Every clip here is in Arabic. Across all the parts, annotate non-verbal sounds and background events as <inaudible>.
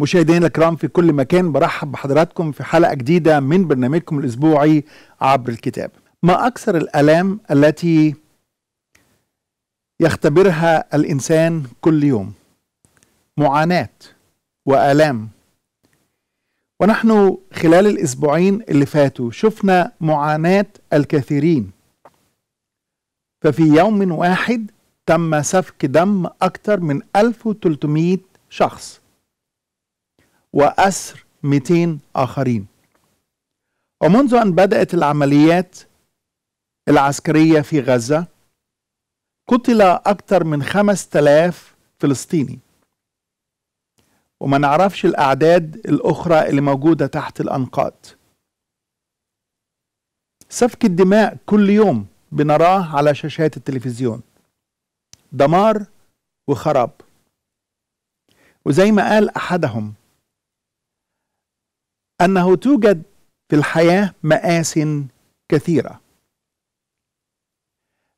مشاهدينا الكرام في كل مكان برحب بحضراتكم في حلقة جديدة من برنامجكم الأسبوعي عبر الكتاب ما أكثر الآلام التي يختبرها الإنسان كل يوم معاناة وآلام ونحن خلال الأسبوعين اللي فاتوا شفنا معاناة الكثيرين ففي يوم واحد تم سفك دم أكثر من 1300 شخص وأسر 200 آخرين ومنذ أن بدأت العمليات العسكرية في غزة قتل أكثر من 5000 فلسطيني وما نعرفش الأعداد الأخرى اللي موجودة تحت الأنقاض سفك الدماء كل يوم بنراه على شاشات التلفزيون دمار وخراب وزي ما قال أحدهم انه توجد في الحياه مآس كثيره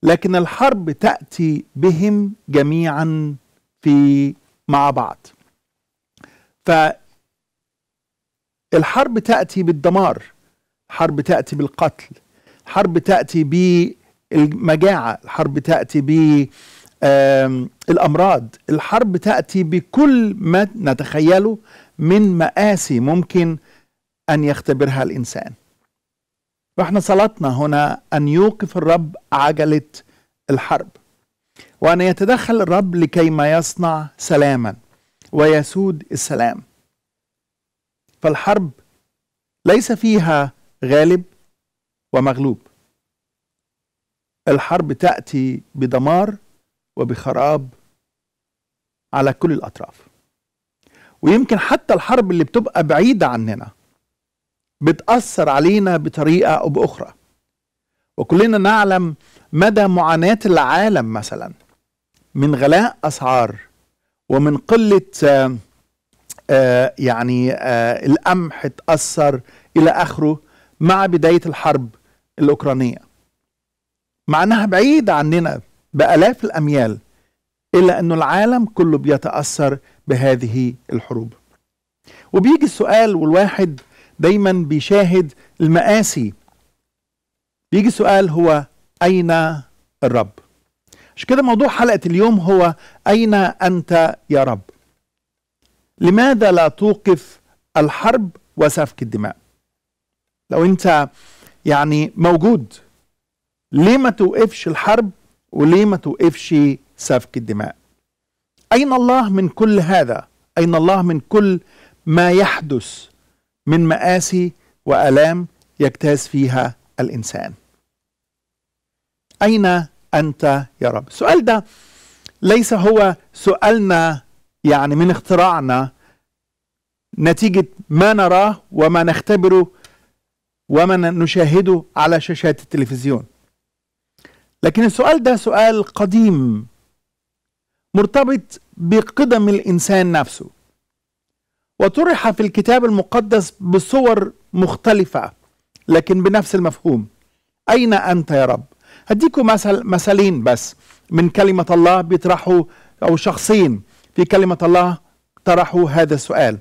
لكن الحرب تأتي بهم جميعا في مع بعض فالحرب تأتي بالدمار الحرب تأتي بالقتل الحرب تأتي بالمجاعة الحرب تأتي بالأمراض الحرب تأتي بكل ما نتخيله من مآسي ممكن أن يختبرها الإنسان واحنا صلاتنا هنا أن يوقف الرب عجلة الحرب وأن يتدخل الرب لكي ما يصنع سلاما ويسود السلام فالحرب ليس فيها غالب ومغلوب الحرب تأتي بدمار وبخراب على كل الأطراف ويمكن حتى الحرب اللي بتبقى بعيدة عننا بتأثر علينا بطريقة أو بأخرى وكلنا نعلم مدى معاناة العالم مثلا من غلاء أسعار ومن قلة آه، يعني آه، القمح تأثر إلى آخره مع بداية الحرب الأوكرانية مع أنها بعيدة عننا بآلاف الأميال إلا أنه العالم كله بيتأثر بهذه الحروب وبيجي السؤال والواحد دايما بيشاهد المآسي بيجي سؤال هو أين الرب؟ عشان كده موضوع حلقة اليوم هو أين أنت يا رب؟ لماذا لا توقف الحرب وسفك الدماء؟ لو أنت يعني موجود ليه ما توقفش الحرب وليه ما توقفش سفك الدماء؟ أين الله من كل هذا؟ أين الله من كل ما يحدث من مآسي وآلام يجتاز فيها الإنسان أين أنت يا رب السؤال ده ليس هو سؤالنا يعني من اختراعنا نتيجة ما نراه وما نختبره وما نشاهده على شاشات التلفزيون لكن السؤال ده سؤال قديم مرتبط بقدم الإنسان نفسه وطرح في الكتاب المقدس بصور مختلفة لكن بنفس المفهوم أين أنت يا رب؟ هديكم مثل مثلين بس من كلمة الله بيطرحوا أو شخصين في كلمة الله طرحوا هذا السؤال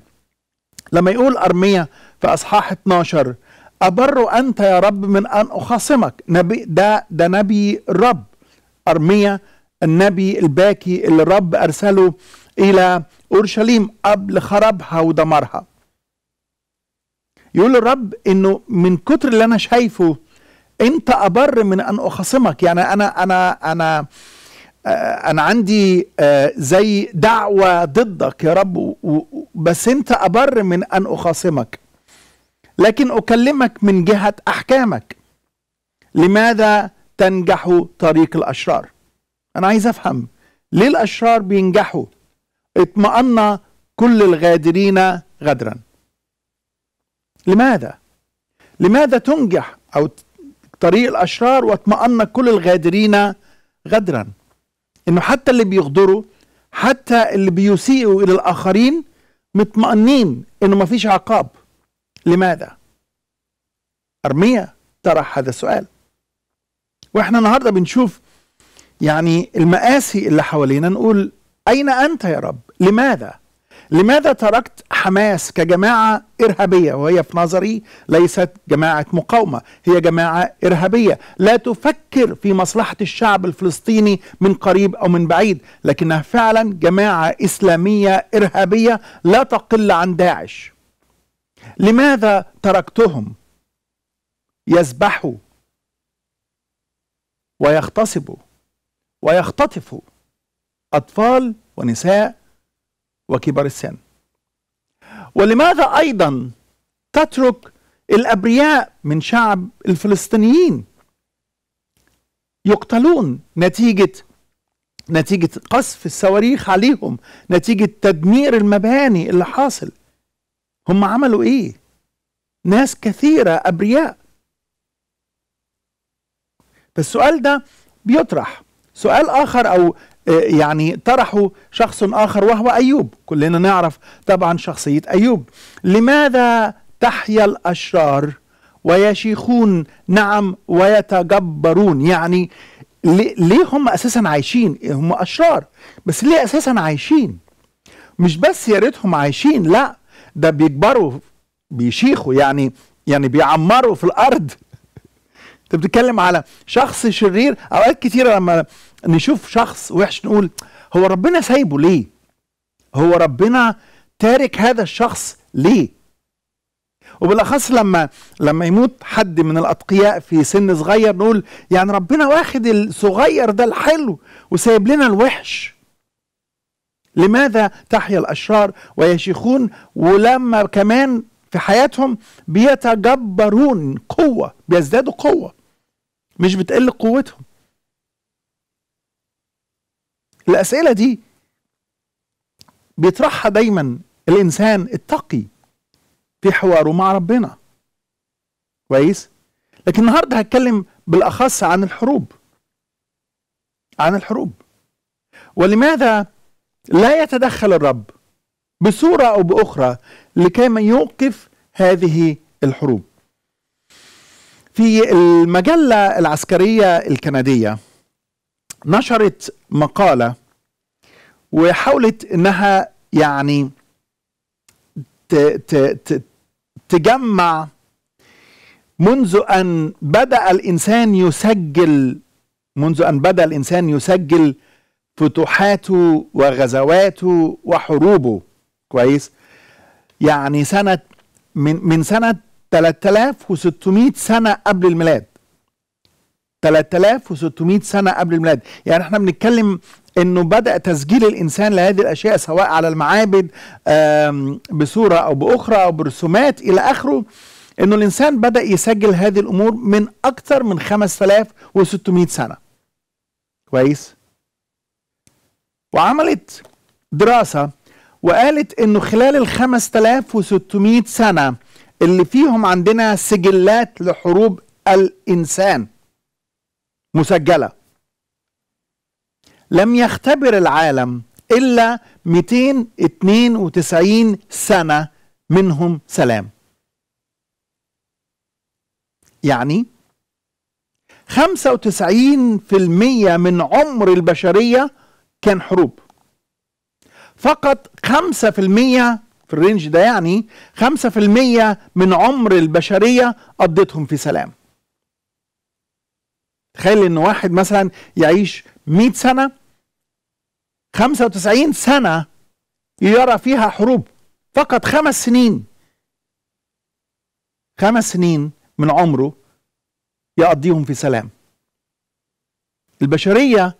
لما يقول أرمية في أصحاح 12 أبر أنت يا رب من أن أخاصمك نبي ده ده نبي الرب أرمية النبي الباكي اللي الرب أرسله إلى أورشليم قبل خرابها ودمرها يقول الرب انه من كتر اللي انا شايفه انت ابر من ان اخاصمك يعني انا انا انا آه، انا عندي آه، زي دعوه ضدك يا رب بس انت ابر من ان اخاصمك لكن اكلمك من جهه احكامك لماذا تنجح طريق الاشرار انا عايز افهم ليه الاشرار بينجحوا اطمأن كل الغادرين غدرا لماذا لماذا تنجح أو طريق الأشرار واطمأن كل الغادرين غدرا إنه حتى اللي بيغدروا حتى اللي بيسيئوا إلى الآخرين مطمئنين إنه ما فيش عقاب لماذا أرمية طرح هذا السؤال واحنا النهاردة بنشوف يعني المآسي اللي حوالينا نقول أين أنت يا رب؟ لماذا؟ لماذا تركت حماس كجماعة إرهابية وهي في نظري ليست جماعة مقاومة هي جماعة إرهابية لا تفكر في مصلحة الشعب الفلسطيني من قريب أو من بعيد لكنها فعلا جماعة إسلامية إرهابية لا تقل عن داعش لماذا تركتهم يسبحوا ويغتصبوا ويختطفوا أطفال ونساء وكبار السن ولماذا أيضا تترك الأبرياء من شعب الفلسطينيين يقتلون نتيجة نتيجة قصف الصواريخ عليهم نتيجة تدمير المباني اللي حاصل هم عملوا ايه ناس كثيرة أبرياء فالسؤال ده بيطرح سؤال آخر أو آه، يعني طرحوا شخص آخر وهو أيوب كلنا نعرف طبعا شخصية أيوب لماذا تحيا الأشرار ويشيخون نعم ويتجبرون يعني ليه هم أساسا عايشين هم أشرار بس ليه أساسا عايشين مش بس يا ريتهم عايشين لا ده بيكبروا بيشيخوا يعني يعني بيعمروا في الارض <laughs> انت بتتكلم على شخص شرير اوقات كتيره لما نشوف شخص وحش نقول هو ربنا سايبه ليه هو ربنا تارك هذا الشخص ليه وبالاخص لما لما يموت حد من الاتقياء في سن صغير نقول يعني ربنا واخد الصغير ده الحلو وسايب لنا الوحش لماذا تحيا الاشرار ويشيخون ولما كمان في حياتهم بيتجبرون قوه بيزدادوا قوه مش بتقل قوتهم الأسئلة دي بيطرحها دايما الإنسان التقي في حواره مع ربنا كويس لكن النهاردة هتكلم بالأخص عن الحروب عن الحروب ولماذا لا يتدخل الرب بصورة أو بأخرى لكي ما يوقف هذه الحروب في المجلة العسكرية الكندية نشرت مقالة وحاولت انها يعني تجمع منذ ان بدأ الانسان يسجل منذ ان بدأ الانسان يسجل فتوحاته وغزواته وحروبه كويس يعني سنة من من سنة 3600 سنة قبل الميلاد 3600 سنه قبل الميلاد يعني احنا بنتكلم انه بدا تسجيل الانسان لهذه الاشياء سواء على المعابد بصوره او باخرى او برسومات الى اخره انه الانسان بدا يسجل هذه الامور من اكثر من 5600 سنه كويس وعملت دراسه وقالت انه خلال ال 5600 سنه اللي فيهم عندنا سجلات لحروب الانسان مسجلة لم يختبر العالم إلا 292 سنة منهم سلام يعني 95% من عمر البشرية كان حروب فقط 5% في الرينج ده يعني 5% من عمر البشرية قضيتهم في سلام تخيل ان واحد مثلا يعيش 100 سنه 95 سنه يرى فيها حروب فقط خمس سنين خمس سنين من عمره يقضيهم في سلام البشريه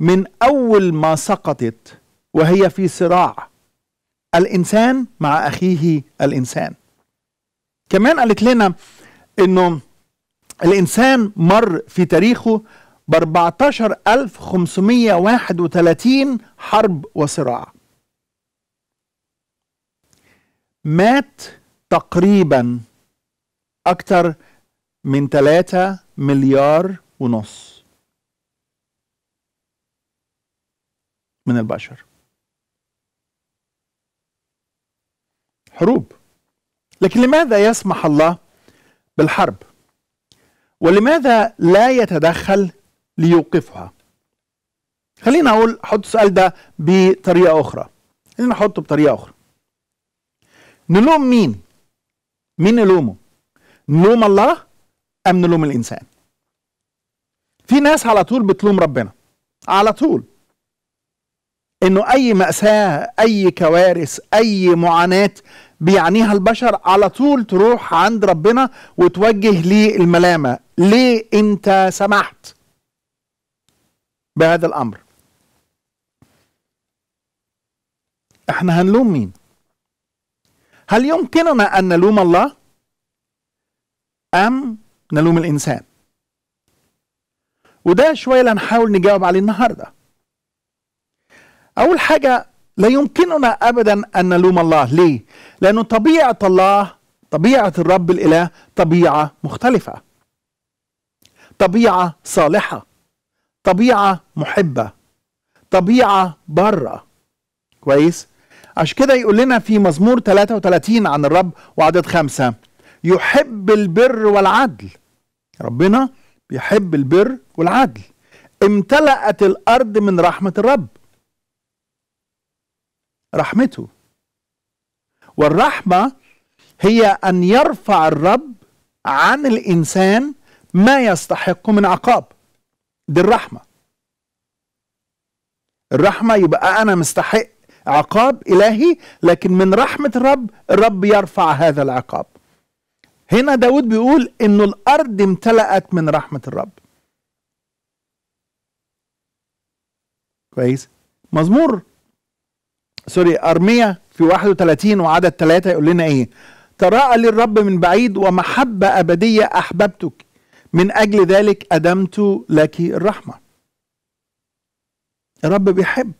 من اول ما سقطت وهي في صراع الانسان مع اخيه الانسان كمان قالت لنا انه الإنسان مر في تاريخه ب 14531 حرب وصراع مات تقريبا أكثر من 3 مليار ونص من البشر حروب لكن لماذا يسمح الله بالحرب ولماذا لا يتدخل ليوقفها خلينا اقول احط السؤال ده بطريقه اخرى خلينا نحطه بطريقه اخرى نلوم مين مين نلومه نلوم الله ام نلوم الانسان في ناس على طول بتلوم ربنا على طول انه اي مأساة اي كوارث اي معاناة بيعنيها البشر على طول تروح عند ربنا وتوجه ليه الملامة ليه انت سمحت بهذا الامر احنا هنلوم مين هل يمكننا ان نلوم الله ام نلوم الانسان وده شويه اللي هنحاول نجاوب عليه النهارده اول حاجه لا يمكننا ابدا ان نلوم الله ليه لانه طبيعه الله طبيعه الرب الاله طبيعه مختلفه طبيعة صالحة طبيعة محبة طبيعة بارة كويس عشان كده يقول لنا في مزمور 33 عن الرب وعدد خمسة يحب البر والعدل ربنا بيحب البر والعدل امتلأت الأرض من رحمة الرب رحمته والرحمة هي أن يرفع الرب عن الإنسان ما يستحق من عقاب دي الرحمة الرحمة يبقى أنا مستحق عقاب إلهي لكن من رحمة الرب الرب يرفع هذا العقاب هنا داود بيقول إنه الأرض امتلأت من رحمة الرب كويس مزمور سوري أرمية في 31 وعدد 3 يقول لنا إيه تراءى للرب من بعيد ومحبة أبدية أحببتك من أجل ذلك أدمت لك الرحمة الرب بيحب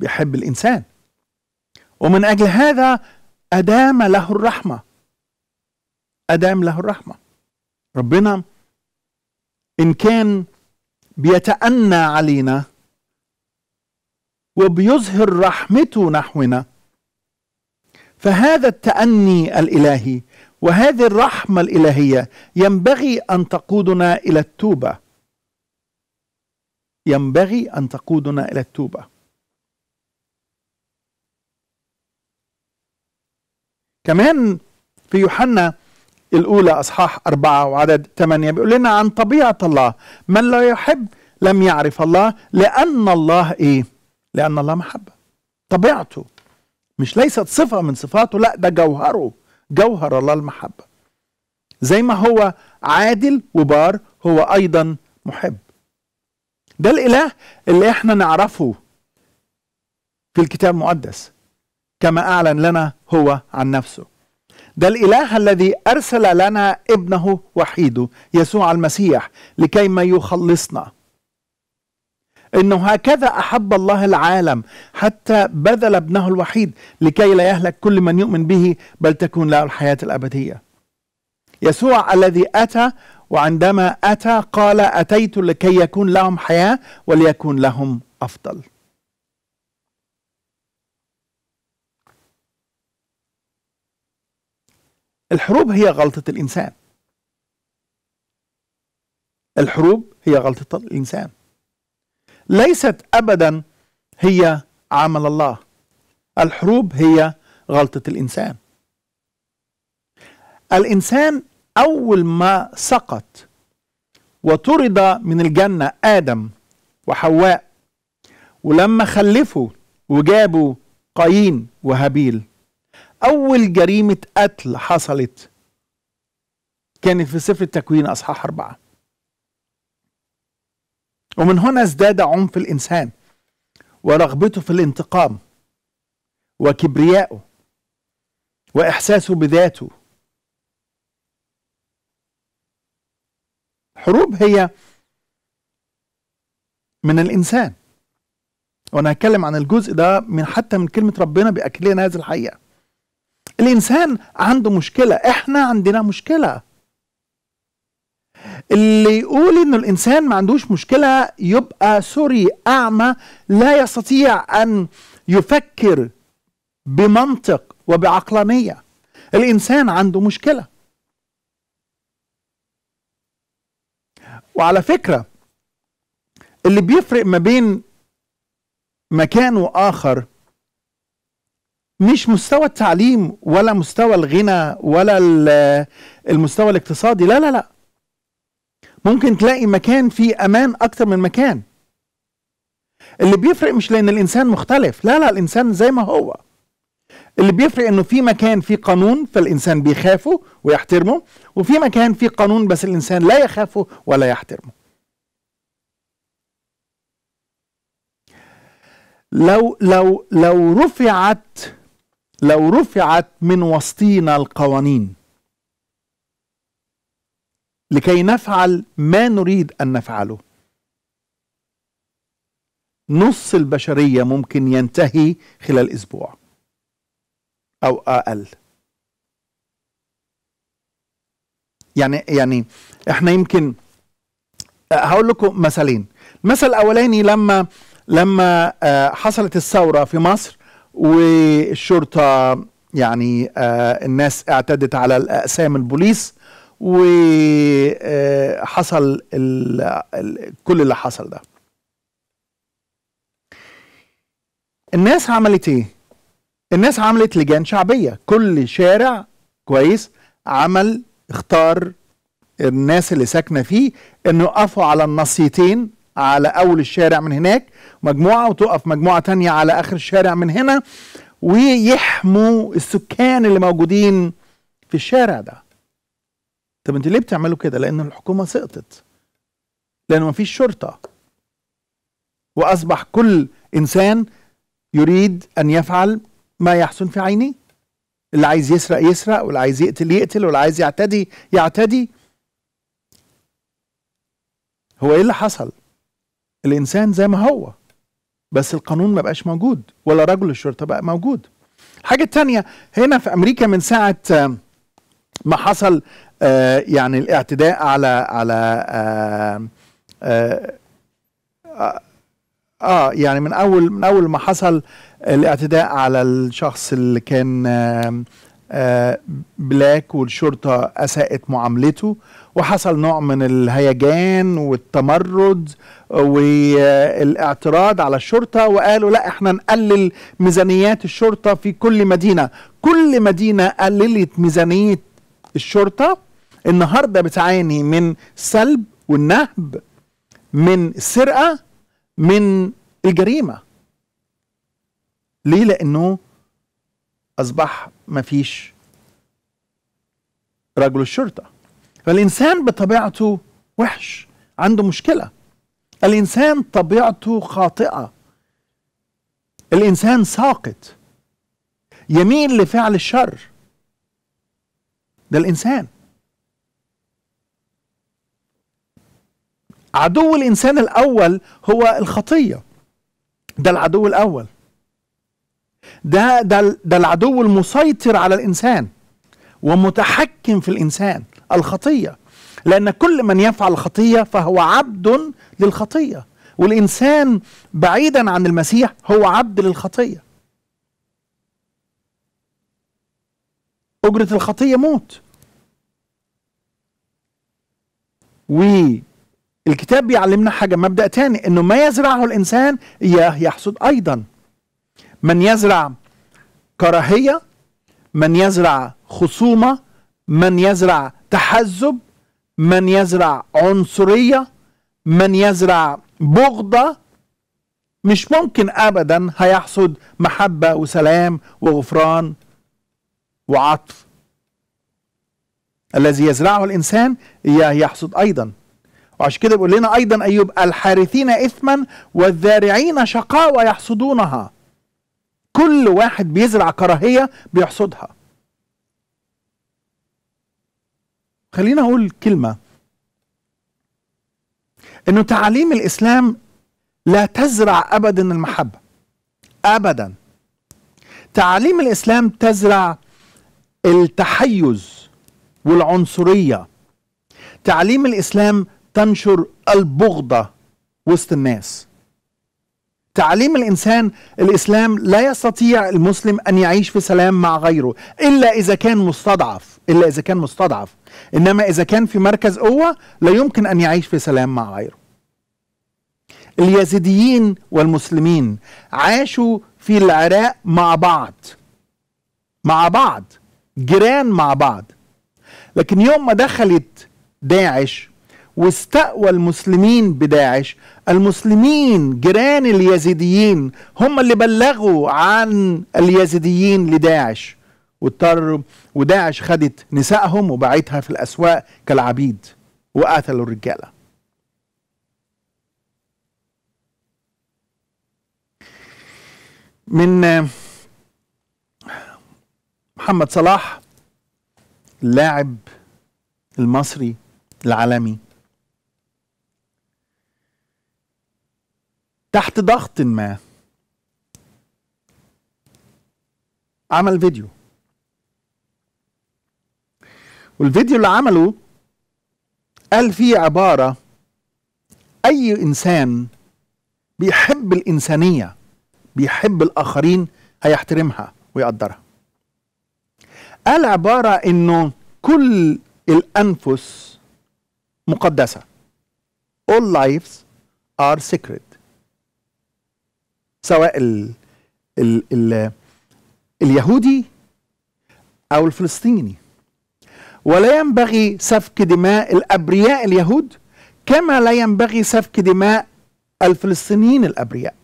بيحب الإنسان ومن أجل هذا أدام له الرحمة أدام له الرحمة ربنا إن كان بيتأنى علينا وبيظهر رحمته نحونا فهذا التأني الإلهي وهذه الرحمة الإلهية ينبغي أن تقودنا إلى التوبة ينبغي أن تقودنا إلى التوبة كمان في يوحنا الأولى أصحاح أربعة وعدد ثمانية بيقول لنا عن طبيعة الله من لا يحب لم يعرف الله لأن الله إيه؟ لأن الله محبة طبيعته مش ليست صفة من صفاته لا ده جوهره جوهر الله المحبة زي ما هو عادل وبار هو أيضا محب ده الإله اللي احنا نعرفه في الكتاب المقدس كما أعلن لنا هو عن نفسه ده الإله الذي أرسل لنا ابنه وحيده يسوع المسيح لكي ما يخلصنا انه هكذا احب الله العالم حتى بذل ابنه الوحيد لكي لا يهلك كل من يؤمن به بل تكون له الحياه الابديه. يسوع الذي اتى وعندما اتى قال اتيت لكي يكون لهم حياه وليكون لهم افضل. الحروب هي غلطه الانسان. الحروب هي غلطه الانسان. ليست ابدا هي عمل الله الحروب هي غلطه الانسان الانسان اول ما سقط وطرد من الجنه ادم وحواء ولما خلفوا وجابوا قايين وهابيل اول جريمه قتل حصلت كانت في سفر التكوين اصحاح اربعه ومن هنا ازداد عنف الإنسان ورغبته في الانتقام وكبرياءه وإحساسه بذاته حروب هي من الإنسان وأنا هتكلم عن الجزء ده من حتى من كلمة ربنا بأكلنا هذه الحقيقة الإنسان عنده مشكلة إحنا عندنا مشكلة اللي يقول انه الانسان ما عندوش مشكله يبقى سوري اعمى لا يستطيع ان يفكر بمنطق وبعقلانيه الانسان عنده مشكله وعلى فكره اللي بيفرق ما بين مكان واخر مش مستوى التعليم ولا مستوى الغنى ولا المستوى الاقتصادي لا لا لا ممكن تلاقي مكان فيه امان اكتر من مكان اللي بيفرق مش لان الانسان مختلف لا لا الانسان زي ما هو اللي بيفرق انه في مكان فيه قانون فالانسان بيخافه ويحترمه وفي مكان فيه قانون بس الانسان لا يخافه ولا يحترمه لو لو لو رفعت لو رفعت من وسطينا القوانين لكي نفعل ما نريد ان نفعله نص البشريه ممكن ينتهي خلال اسبوع او اقل يعني يعني احنا يمكن هقول لكم مثلين المثل الاولاني لما لما آه، حصلت الثوره في مصر والشرطه يعني آه، الناس اعتدت على الاقسام البوليس وحصل كل اللي حصل ده الناس عملت ايه الناس عملت لجان شعبيه كل شارع كويس عمل اختار الناس اللي ساكنه فيه انه يقفوا على النصيتين على اول الشارع من هناك مجموعه وتقف مجموعه تانية على اخر الشارع من هنا ويحموا السكان اللي موجودين في الشارع ده طب انت ليه بتعملوا كده لان الحكومه سقطت لان مفيش شرطه واصبح كل انسان يريد ان يفعل ما يحسن في عينيه اللي عايز يسرق يسرق واللي عايز يقتل يقتل واللي عايز يعتدي يعتدي هو ايه اللي حصل الانسان زي ما هو بس القانون ما بقاش موجود ولا رجل الشرطه بقى موجود الحاجه الثانيه هنا في امريكا من ساعه ما حصل آه، يعني الاعتداء على على آه, آه, آه يعني من اول من اول ما حصل الاعتداء على الشخص اللي كان آه بلاك والشرطة أساءت معاملته وحصل نوع من الهيجان والتمرد والاعتراض على الشرطة وقالوا لا احنا نقلل ميزانيات الشرطة في كل مدينة كل مدينة قللت ميزانية الشرطة النهارده بتعاني من سلب والنهب من سرقة من الجريمه ليه لانه اصبح مفيش رجل الشرطه فالانسان بطبيعته وحش عنده مشكله الانسان طبيعته خاطئه الانسان ساقط يميل لفعل الشر ده الانسان عدو الانسان الاول هو الخطيه ده العدو الاول ده ده ده العدو المسيطر على الانسان ومتحكم في الانسان الخطيه لان كل من يفعل الخطيه فهو عبد للخطيه والانسان بعيدا عن المسيح هو عبد للخطيه اجره الخطيه موت و الكتاب بيعلمنا حاجة مبدأ تاني انه ما يزرعه الانسان اياه يحصد ايضا من يزرع كراهية من يزرع خصومة من يزرع تحزب من يزرع عنصرية من يزرع بغضة مش ممكن ابدا هيحصد محبة وسلام وغفران وعطف الذي يزرعه الانسان اياه يحصد ايضا وعشان كده بيقول لنا ايضا ايوب الحارثين اثما والذارعين شقاوه يحصدونها كل واحد بيزرع كراهيه بيحصدها خلينا اقول كلمه انه تعاليم الاسلام لا تزرع ابدا المحبه ابدا تعاليم الاسلام تزرع التحيز والعنصريه تعليم الاسلام تنشر البغضة وسط الناس تعليم الإنسان الإسلام لا يستطيع المسلم أن يعيش في سلام مع غيره إلا إذا كان مستضعف إلا إذا كان مستضعف إنما إذا كان في مركز قوة لا يمكن أن يعيش في سلام مع غيره اليزيديين والمسلمين عاشوا في العراق مع بعض مع بعض جيران مع بعض لكن يوم ما دخلت داعش واستقوى المسلمين بداعش المسلمين جيران اليزيديين هم اللي بلغوا عن اليزيديين لداعش واضطروا وداعش خدت نسائهم وباعتها في الأسواق كالعبيد وقتلوا الرجالة من محمد صلاح اللاعب المصري العالمي تحت ضغط ما عمل فيديو والفيديو اللي عمله قال فيه عبارة أي إنسان بيحب الإنسانية بيحب الآخرين هيحترمها ويقدرها قال عبارة إنه كل الأنفس مقدسة all lives are sacred سواء ال ال الـ اليهودي أو الفلسطيني ولا ينبغي سفك دماء الأبرياء اليهود كما لا ينبغي سفك دماء الفلسطينيين الأبرياء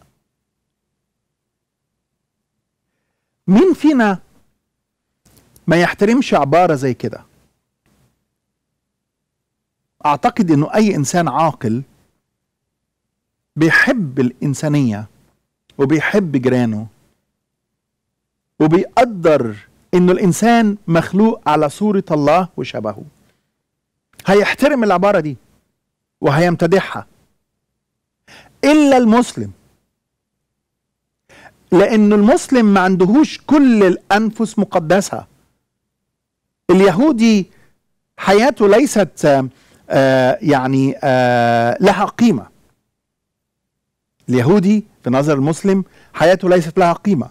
مين فينا ما يحترمش عبارة زي كده أعتقد أنه أي إنسان عاقل بيحب الإنسانية وبيحب جيرانه وبيقدر انه الانسان مخلوق على صوره الله وشبهه هيحترم العباره دي وهيمتدحها الا المسلم لأن المسلم ما عندهوش كل الأنفس مقدسة اليهودي حياته ليست آه، آه، يعني آه، لها قيمة اليهودي في نظر المسلم حياته ليست لها قيمة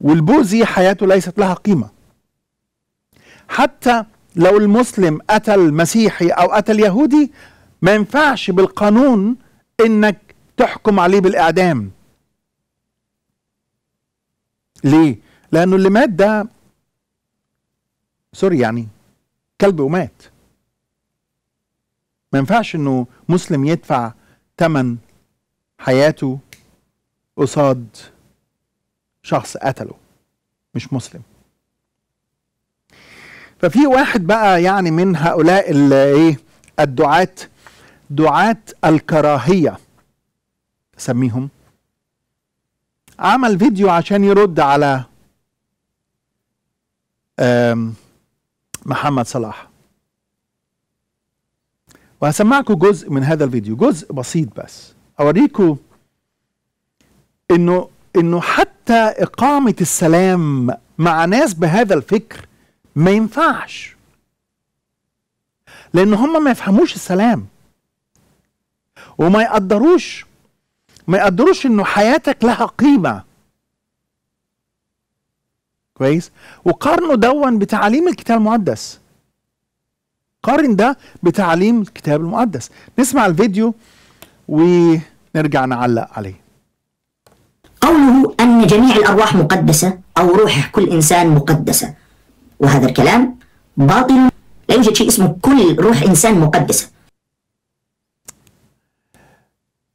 والبوذي حياته ليست لها قيمة حتى لو المسلم أتى المسيحي أو أتى اليهودي ما ينفعش بالقانون إنك تحكم عليه بالإعدام ليه؟ لأنه اللي مات ده سوري يعني كلب ومات ما ينفعش انه مسلم يدفع تمن حياته قصاد شخص قتله مش مسلم ففي واحد بقى يعني من هؤلاء ايه الدعاة دعاة الكراهية سميهم عمل فيديو عشان يرد على محمد صلاح وهسمعكم جزء من هذا الفيديو جزء بسيط بس اوريكم انه انه حتى اقامه السلام مع ناس بهذا الفكر ما ينفعش لان هم ما يفهموش السلام وما يقدروش ما يقدروش انه حياتك لها قيمه كويس وقارنوا دون بتعاليم الكتاب المقدس قارن ده بتعليم الكتاب المقدس نسمع الفيديو ونرجع نعلق عليه قوله أن جميع الأرواح مقدسة أو روح كل إنسان مقدسة وهذا الكلام باطل لا يوجد شيء اسمه كل روح إنسان مقدسة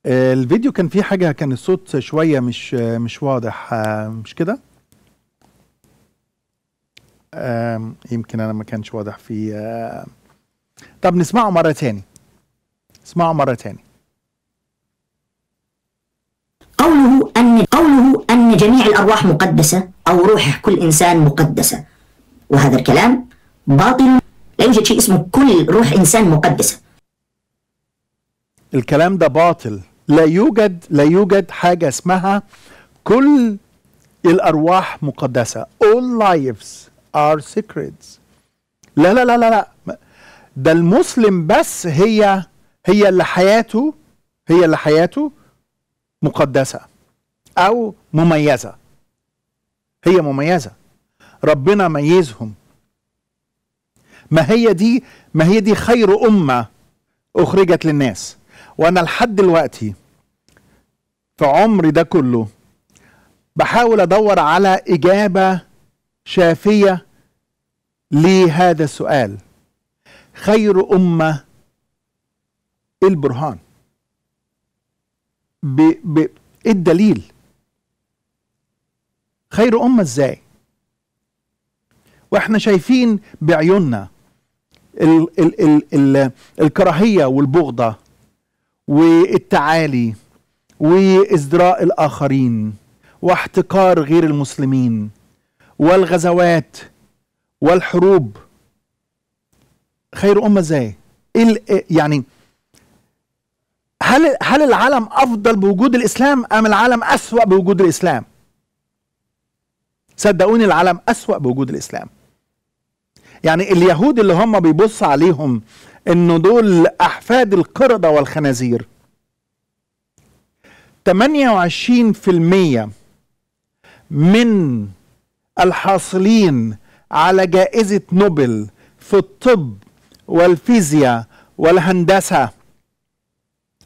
الفيديو كان فيه حاجة كان الصوت شوية مش مش واضح مش كده؟ يمكن أنا ما كانش واضح في طب نسمعه مرة تاني اسمعه مرة تاني قوله أن قوله أن جميع الأرواح مقدسة أو روح كل إنسان مقدسة وهذا الكلام باطل لا يوجد شيء اسمه كل روح إنسان مقدسة الكلام ده باطل لا يوجد لا يوجد حاجة اسمها كل الأرواح مقدسة all lives are sacred لا لا لا لا, لا. ده المسلم بس هي هي اللي حياته هي اللي حياته مقدسة أو مميزة هي مميزة ربنا ميزهم ما هي دي ما هي دي خير أمة أخرجت للناس وأنا لحد دلوقتي في عمري ده كله بحاول أدور على إجابة شافية لهذا السؤال خير أمة البرهان ب... ب... إيه الدليل خير أمة إزاي واحنا شايفين بعيوننا ال ال ال ال الكراهية والبغضة والتعالي وازدراء الآخرين واحتقار غير المسلمين والغزوات والحروب خير امه ازاي يعني هل هل العالم افضل بوجود الاسلام ام العالم اسوا بوجود الاسلام صدقوني العالم اسوا بوجود الاسلام يعني اليهود اللي هم بيبص عليهم انه دول احفاد القردة والخنازير 28% من الحاصلين على جائزة نوبل في الطب والفيزياء والهندسة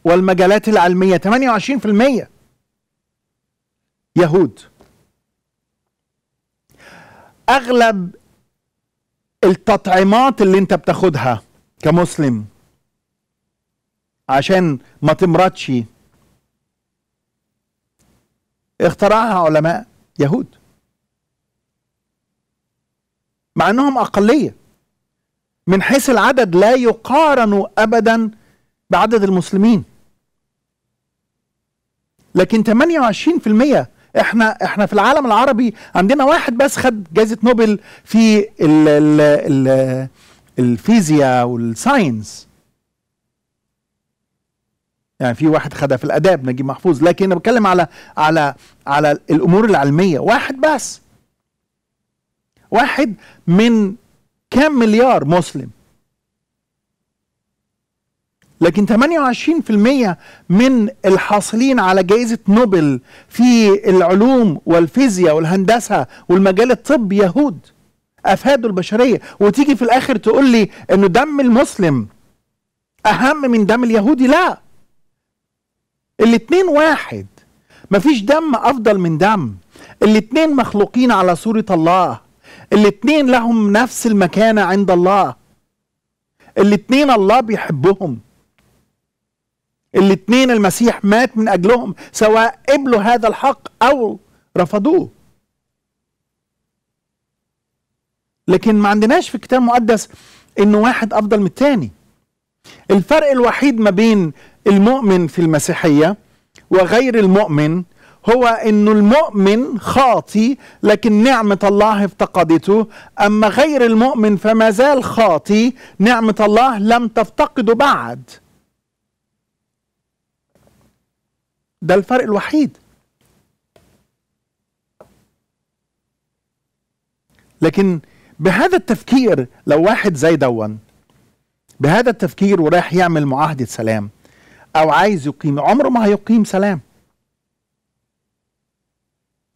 والمجالات العلمية 28% يهود أغلب التطعيمات اللي انت بتاخدها كمسلم عشان ما تمرضش اخترعها علماء يهود مع انهم اقليه من حيث العدد لا يقارن ابدا بعدد المسلمين لكن 28% احنا احنا في العالم العربي عندنا واحد بس خد جائزه نوبل في الـ الـ الـ الفيزياء والساينس يعني في واحد خدها في الاداب نجيب محفوظ لكن انا بتكلم على على على الامور العلميه واحد بس واحد من كام مليار مسلم لكن 28% من الحاصلين على جائزة نوبل في العلوم والفيزياء والهندسة والمجال الطب يهود أفادوا البشرية وتيجي في الآخر تقول لي أنه دم المسلم أهم من دم اليهودي لا الاتنين واحد مفيش دم أفضل من دم الاتنين مخلوقين على صورة الله الاثنين لهم نفس المكانة عند الله الاثنين الله بيحبهم الاثنين المسيح مات من أجلهم سواء قبلوا هذا الحق أو رفضوه لكن ما عندناش في الكتاب المقدس إنه واحد أفضل من الثاني الفرق الوحيد ما بين المؤمن في المسيحية وغير المؤمن هو انه المؤمن خاطي لكن نعمة الله افتقدته اما غير المؤمن فما زال خاطي نعمة الله لم تفتقده بعد ده الفرق الوحيد لكن بهذا التفكير لو واحد زي دون بهذا التفكير ورايح يعمل معاهدة سلام أو عايز يقيم عمره ما هيقيم سلام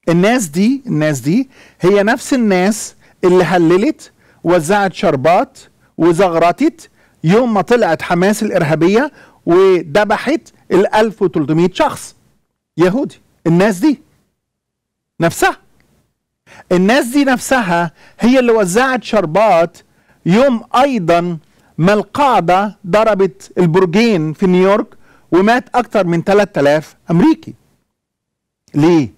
الناس دي الناس دي هي نفس الناس اللي هللت وزعت شربات وزغرطت يوم ما طلعت حماس الارهابيه ودبحت ال 1300 شخص يهودي الناس دي نفسها الناس دي نفسها هي اللي وزعت شربات يوم ايضا ما القاعده ضربت البرجين في نيويورك ومات اكثر من 3000 امريكي ليه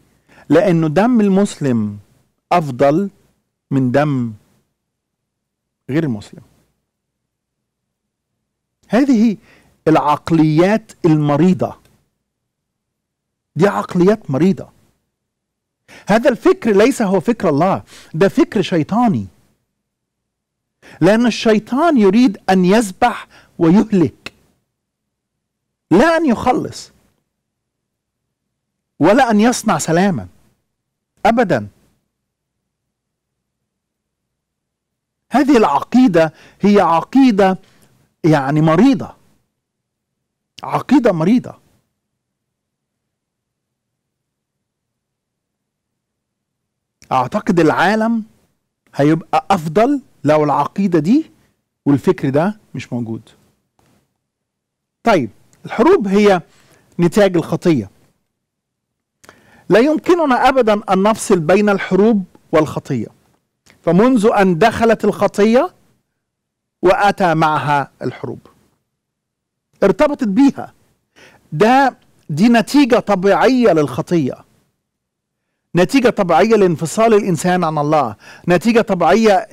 لأنه دم المسلم أفضل من دم غير المسلم هذه العقليات المريضة دي عقليات مريضة هذا الفكر ليس هو فكر الله ده فكر شيطاني لأن الشيطان يريد أن يذبح ويهلك لا أن يخلص ولا أن يصنع سلاماً أبدا هذه العقيدة هي عقيدة يعني مريضة عقيدة مريضة أعتقد العالم هيبقى أفضل لو العقيدة دي والفكر ده مش موجود طيب الحروب هي نتاج الخطية لا يمكننا ابدا ان نفصل بين الحروب والخطيه فمنذ ان دخلت الخطيه واتى معها الحروب ارتبطت بيها ده دي نتيجه طبيعيه للخطيه نتيجة طبيعية لانفصال الإنسان عن الله نتيجة طبيعية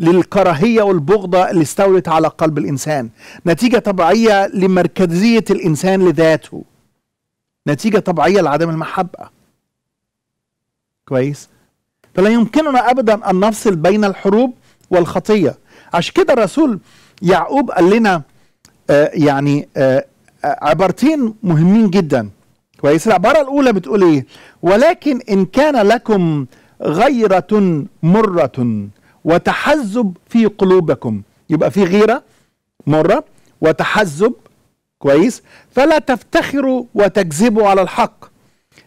للكراهية والبغضة اللي استولت على قلب الإنسان نتيجة طبيعية لمركزية الإنسان لذاته نتيجة طبيعية لعدم المحبة كويس فلا يمكننا أبدا أن نفصل بين الحروب والخطية عشان كده الرسول يعقوب قال لنا آه يعني آه،, آه عبارتين مهمين جدا كويس العبارة الأولى بتقول إيه ولكن إن كان لكم غيرة مرة وتحزب في قلوبكم يبقى في غيرة مرة وتحزب كويس فلا تفتخروا وتكذبوا على الحق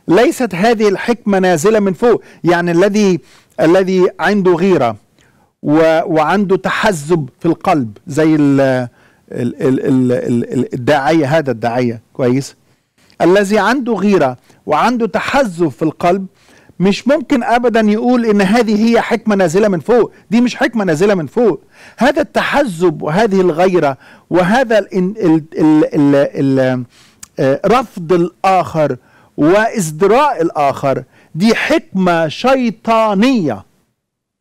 ليست هذه الحكمة نازلة من فوق يعني الذي الذي عنده غيرة و وعنده تحزب في القلب زي ال ال ال ال ال الداعية هذا الداعية كويس الذي عنده غيرة وعنده تحزب في القلب مش ممكن ابدا يقول ان هذه هي حكمه نازله من فوق دي مش حكمه نازله من فوق هذا التحزب وهذه الغيره وهذا الـ الـ الـ الـ الـ رفض الاخر وازدراء الاخر دي حكمه شيطانيه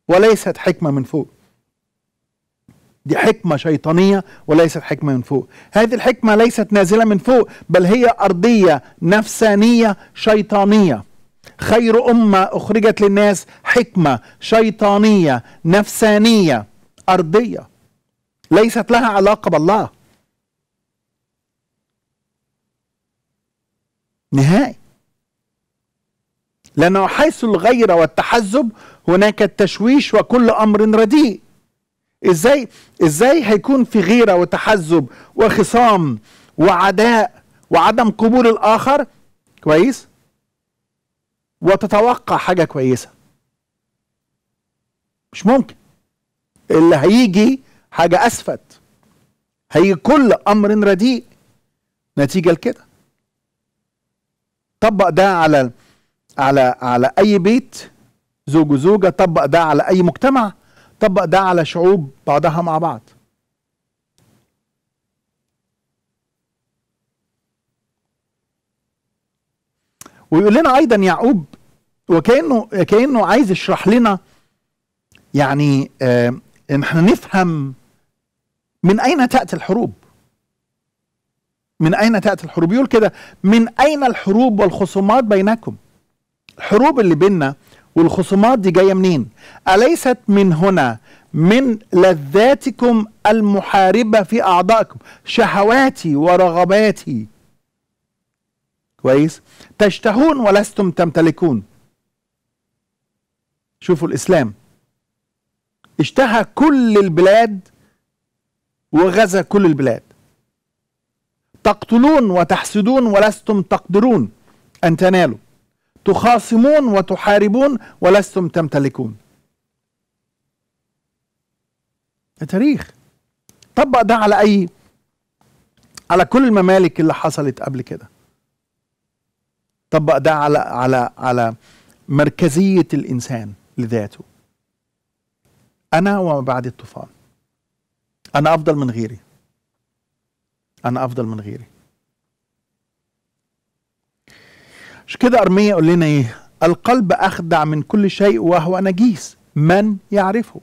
وليست حكمه من فوق دي حكمة شيطانية وليست حكمة من فوق هذه الحكمة ليست نازلة من فوق بل هي أرضية نفسانية شيطانية خير أمة أخرجت للناس حكمة شيطانية نفسانية أرضية ليست لها علاقة بالله نهائي لأنه حيث الغيرة والتحزب هناك التشويش وكل أمر رديء إزاي إزاي هيكون في غيرة وتحزب وخصام وعداء وعدم قبول الآخر كويس وتتوقع حاجه كويسه مش ممكن اللي هيجي حاجه اسفت هيجي كل امر رديء نتيجه لكده طبق ده على على على اي بيت زوج وزوجه طبق ده على اي مجتمع طبق ده على شعوب بعضها مع بعض ويقول لنا ايضا يعقوب وكانه كانه عايز يشرح لنا يعني آه ان احنا نفهم من اين تاتي الحروب من اين تاتي الحروب يقول كده من اين الحروب والخصومات بينكم الحروب اللي بيننا والخصومات دي جايه منين اليست من هنا من لذاتكم المحاربه في اعضائكم شهواتي ورغباتي كويس تشتهون ولستم تمتلكون شوفوا الإسلام اشتهى كل البلاد وغزا كل البلاد تقتلون وتحسدون ولستم تقدرون أن تنالوا تخاصمون وتحاربون ولستم تمتلكون تاريخ طبق ده على أي على كل الممالك اللي حصلت قبل كده طبق ده على على على مركزيه الانسان لذاته انا وما بعد الطوفان انا افضل من غيري انا افضل من غيري مش كده أرمية يقول لنا ايه القلب اخدع من كل شيء وهو نجيس من يعرفه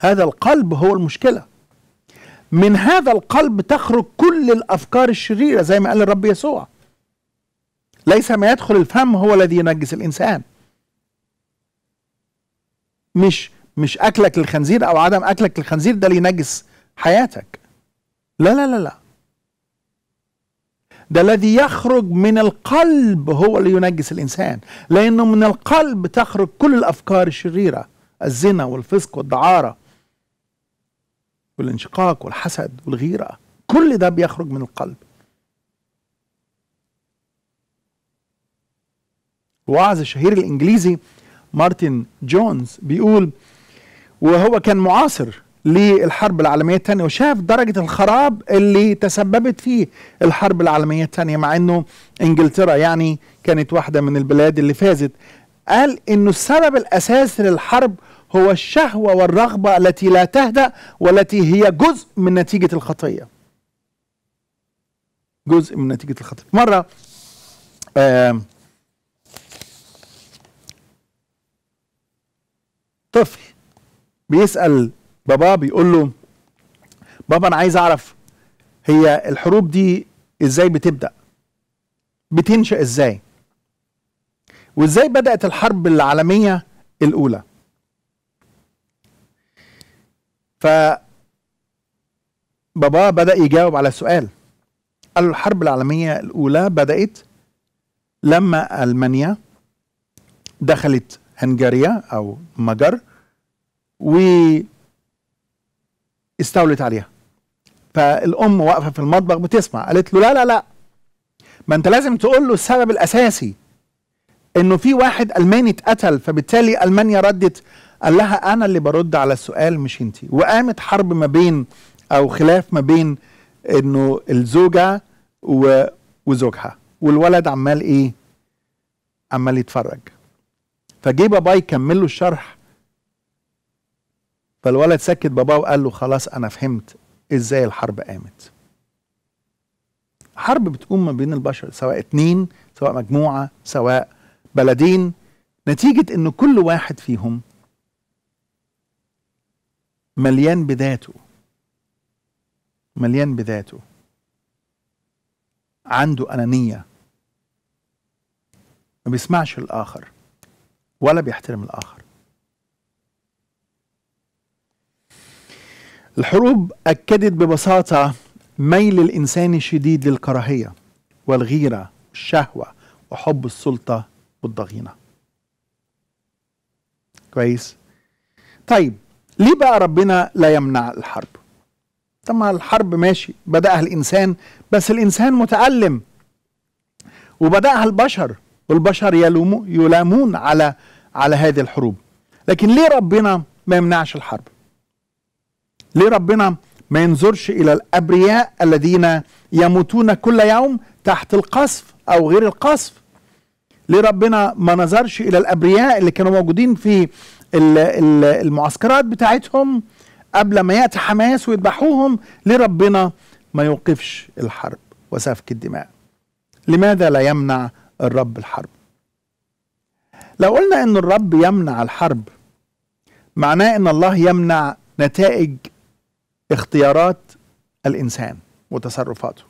هذا القلب هو المشكله من هذا القلب تخرج كل الافكار الشريره زي ما قال الرب يسوع ليس ما يدخل الفم هو الذي ينجس الانسان مش مش اكلك للخنزير او عدم اكلك للخنزير ده اللي ينجس حياتك لا لا لا لا ده الذي يخرج من القلب هو اللي ينجس الانسان لانه من القلب تخرج كل الافكار الشريره الزنا والفسق والدعاره والانشقاق والحسد والغيرة كل ده بيخرج من القلب الواعظ الشهير الإنجليزي مارتن جونز بيقول وهو كان معاصر للحرب العالمية الثانية وشاف درجة الخراب اللي تسببت فيه الحرب العالمية الثانية مع انه انجلترا يعني كانت واحدة من البلاد اللي فازت قال انه السبب الاساسي للحرب هو الشهوة والرغبة التي لا تهدأ والتي هي جزء من نتيجة الخطية جزء من نتيجة الخطية مرة آه طفل بيسأل باباه بيقول له بابا أنا عايز أعرف هي الحروب دي إزاي بتبدأ بتنشأ إزاي وإزاي بدأت الحرب العالمية الأولى ف باباه بدأ يجاوب على السؤال قال الحرب العالمية الأولى بدأت لما ألمانيا دخلت هنغاريا أو مجر استولت عليها فالأم واقفة في المطبخ بتسمع قالت له لا لا لا ما أنت لازم تقول له السبب الأساسي إنه في واحد ألماني اتقتل فبالتالي ألمانيا ردت قال لها انا اللي برد على السؤال مش انت وقامت حرب ما بين او خلاف ما بين انه الزوجه و... وزوجها والولد عمال ايه عمال يتفرج فجه باباه يكمل له الشرح فالولد سكت باباه وقال له خلاص انا فهمت ازاي الحرب قامت حرب بتقوم ما بين البشر سواء اتنين سواء مجموعه سواء بلدين نتيجه ان كل واحد فيهم مليان بذاته مليان بذاته عنده أنانية ما بيسمعش الآخر ولا بيحترم الآخر الحروب أكدت ببساطة ميل الإنسان الشديد للكراهية والغيرة والشهوة وحب السلطة والضغينة كويس طيب ليه بقى ربنا لا يمنع الحرب طب ما الحرب ماشي بدأها الإنسان بس الإنسان متعلم وبدأها البشر والبشر يلوم يلامون على على هذه الحروب لكن ليه ربنا ما يمنعش الحرب ليه ربنا ما ينظرش إلى الأبرياء الذين يموتون كل يوم تحت القصف أو غير القصف ليه ربنا ما نظرش إلى الأبرياء اللي كانوا موجودين في المعسكرات بتاعتهم قبل ما ياتي حماس ويذبحوهم لربنا ما يوقفش الحرب وسفك الدماء لماذا لا يمنع الرب الحرب لو قلنا ان الرب يمنع الحرب معناه ان الله يمنع نتائج اختيارات الانسان وتصرفاته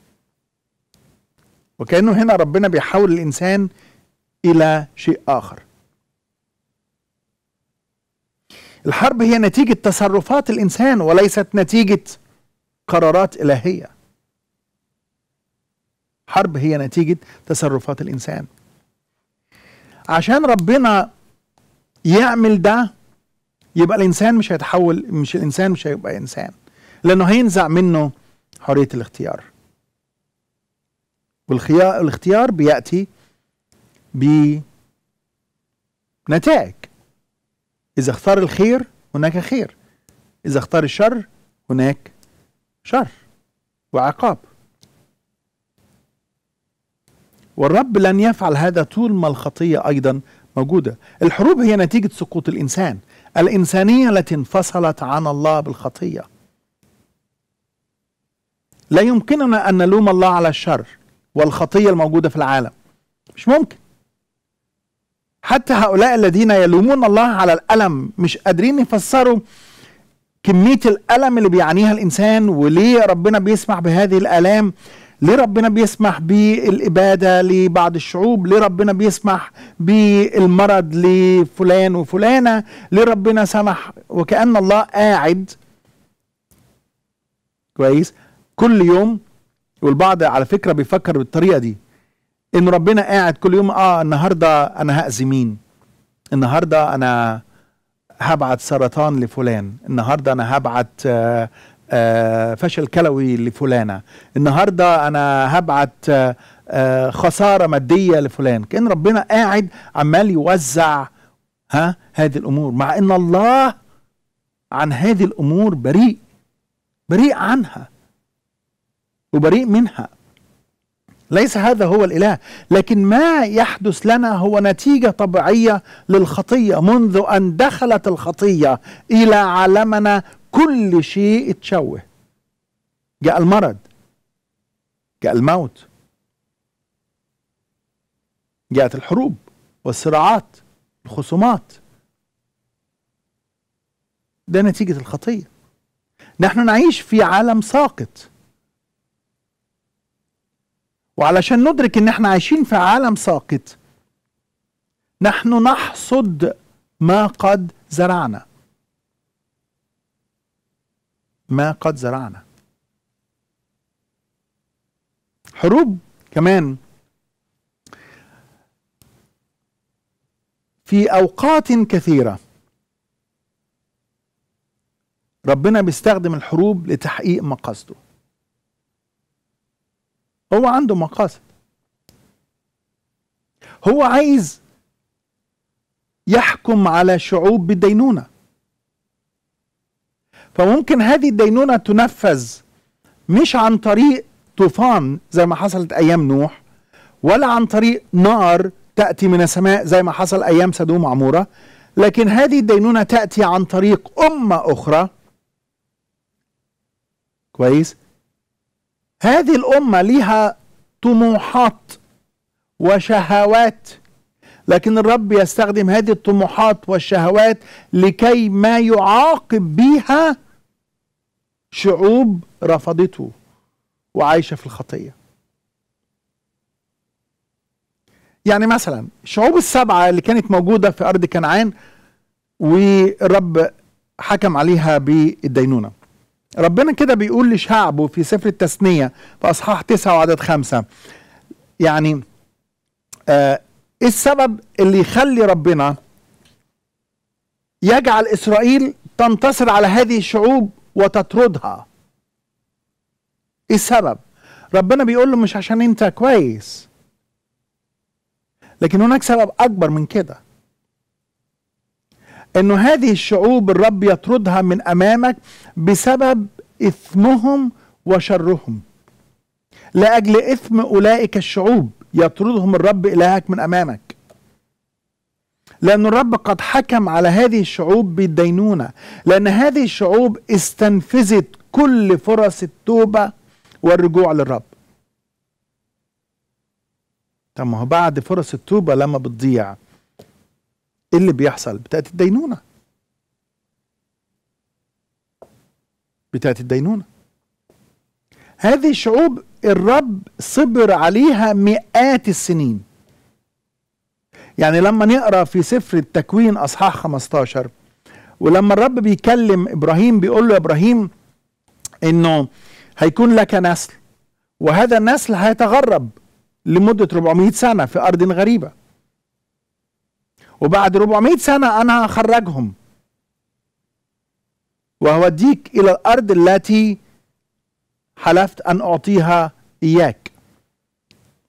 وكانه هنا ربنا بيحول الانسان الى شيء اخر الحرب هي نتيجة تصرفات الإنسان وليست نتيجة قرارات إلهية حرب هي نتيجة تصرفات الإنسان عشان ربنا يعمل ده يبقى الإنسان مش هيتحول مش الإنسان مش هيبقى إنسان لأنه هينزع منه حرية الاختيار والاختيار بيأتي بنتائج إذا اختار الخير هناك خير إذا اختار الشر هناك شر وعقاب والرب لن يفعل هذا طول ما الخطية أيضا موجودة الحروب هي نتيجة سقوط الإنسان الإنسانية التي انفصلت عن الله بالخطية لا يمكننا أن نلوم الله على الشر والخطية الموجودة في العالم مش ممكن حتى هؤلاء الذين يلومون الله على الألم مش قادرين يفسروا كمية الألم اللي بيعانيها الإنسان وليه ربنا بيسمح بهذه الآلام ليه ربنا بيسمح بالإبادة لبعض الشعوب ليه ربنا بيسمح بالمرض لفلان وفلانة ليه ربنا سمح وكأن الله قاعد كويس كل يوم والبعض على فكرة بيفكر بالطريقة دي ان ربنا قاعد كل يوم اه النهارده انا هاذي مين النهارده انا هبعت سرطان لفلان النهارده انا هبعت آه آه فشل كلوي لفلانه النهارده انا هبعت آه, آه، خساره ماديه لفلان كان ربنا قاعد عمال يوزع ها هذه الامور مع ان الله عن هذه الامور بريء بريء عنها وبريء منها ليس هذا هو الاله لكن ما يحدث لنا هو نتيجه طبيعيه للخطيه منذ ان دخلت الخطيه الى عالمنا كل شيء تشوه جاء المرض جاء الموت جاءت الحروب والصراعات الخصومات ده نتيجه الخطيه نحن نعيش في عالم ساقط وعلشان ندرك ان احنا عايشين في عالم ساقط نحن نحصد ما قد زرعنا ما قد زرعنا حروب كمان في اوقات كثيره ربنا بيستخدم الحروب لتحقيق مقاصده هو عنده مقاصد هو عايز يحكم على شعوب بالدينونة فممكن هذه الدينونة تنفذ مش عن طريق طوفان زي ما حصلت أيام نوح ولا عن طريق نار تأتي من السماء زي ما حصل أيام سدوم عمورة لكن هذه الدينونة تأتي عن طريق أمة أخرى كويس هذه الأمة لها طموحات وشهوات لكن الرب يستخدم هذه الطموحات والشهوات لكي ما يعاقب بها شعوب رفضته وعايشة في الخطية يعني مثلا الشعوب السبعة اللي كانت موجودة في أرض كنعان والرب حكم عليها بالدينونة ربنا كده بيقول لشعبه في سفر التثنية في أصحاح تسعة وعدد خمسة يعني آه إيه السبب اللي يخلي ربنا يجعل إسرائيل تنتصر على هذه الشعوب وتطردها إيه السبب ربنا بيقول له مش عشان أنت كويس لكن هناك سبب أكبر من كده انه هذه الشعوب الرب يطردها من امامك بسبب اثمهم وشرهم لاجل اثم اولئك الشعوب يطردهم الرب الهك من امامك لأن الرب قد حكم على هذه الشعوب بالدينونة لأن هذه الشعوب استنفذت كل فرص التوبة والرجوع للرب طب ما هو بعد فرص التوبة لما بتضيع ايه اللي بيحصل بتاعت الدينونه بتاعت الدينونه هذه شعوب الرب صبر عليها مئات السنين يعني لما نقرا في سفر التكوين اصحاح 15 ولما الرب بيكلم ابراهيم بيقول له يا ابراهيم انه هيكون لك نسل وهذا النسل هيتغرب لمده 400 سنه في ارض غريبه وبعد 400 سنة أنا هخرجهم وهوديك إلى الأرض التي حلفت أن أعطيها إياك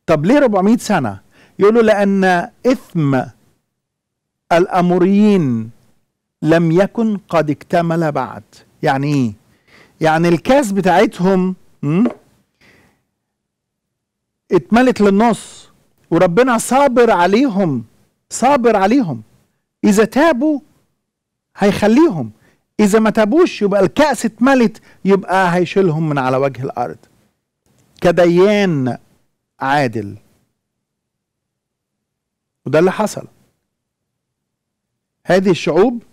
طب ليه 400 سنة يقولوا لأن إثم الأموريين لم يكن قد اكتمل بعد يعني إيه يعني الكاس بتاعتهم اتملت للنص وربنا صابر عليهم صابر عليهم إذا تابوا هيخليهم إذا ما تابوش يبقى الكأس اتملت يبقى هيشيلهم من على وجه الأرض كديان عادل وده اللي حصل هذه الشعوب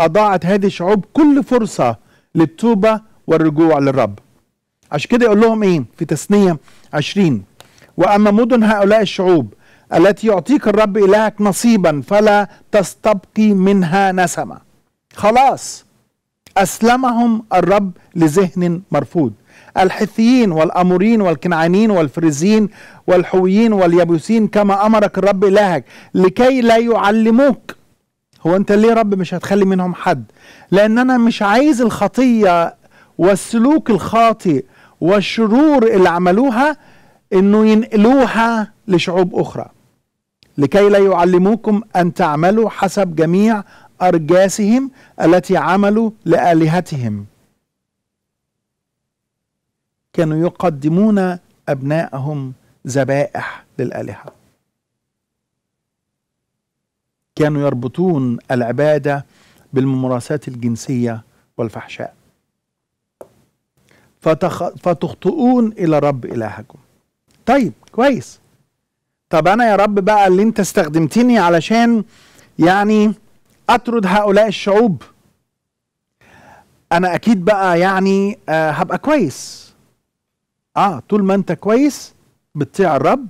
أضاعت هذه الشعوب كل فرصة للتوبة والرجوع للرب عشان كده يقول لهم ايه في تثنية 20 وأما مدن هؤلاء الشعوب التي يعطيك الرب إلهك نصيبا فلا تستبقي منها نسمة خلاص أسلمهم الرب لذهن مرفوض الحثيين والأمورين والكنعانيين والفريزين والحويين واليبوسين كما أمرك الرب إلهك لكي لا يعلموك هو أنت ليه رب مش هتخلي منهم حد لأن أنا مش عايز الخطية والسلوك الخاطئ والشرور اللي عملوها انه ينقلوها لشعوب أخرى لكي لا يعلموكم أن تعملوا حسب جميع أرجاسهم التي عملوا لآلهتهم كانوا يقدمون أبناءهم ذبائح للآلهة كانوا يربطون العبادة بالممارسات الجنسية والفحشاء فتخ... فتخطئون إلى رب إلهكم طيب كويس طب انا يا رب بقى اللي انت استخدمتني علشان يعني اطرد هؤلاء الشعوب انا اكيد بقى يعني آه هبقى كويس اه طول ما انت كويس بتطيع الرب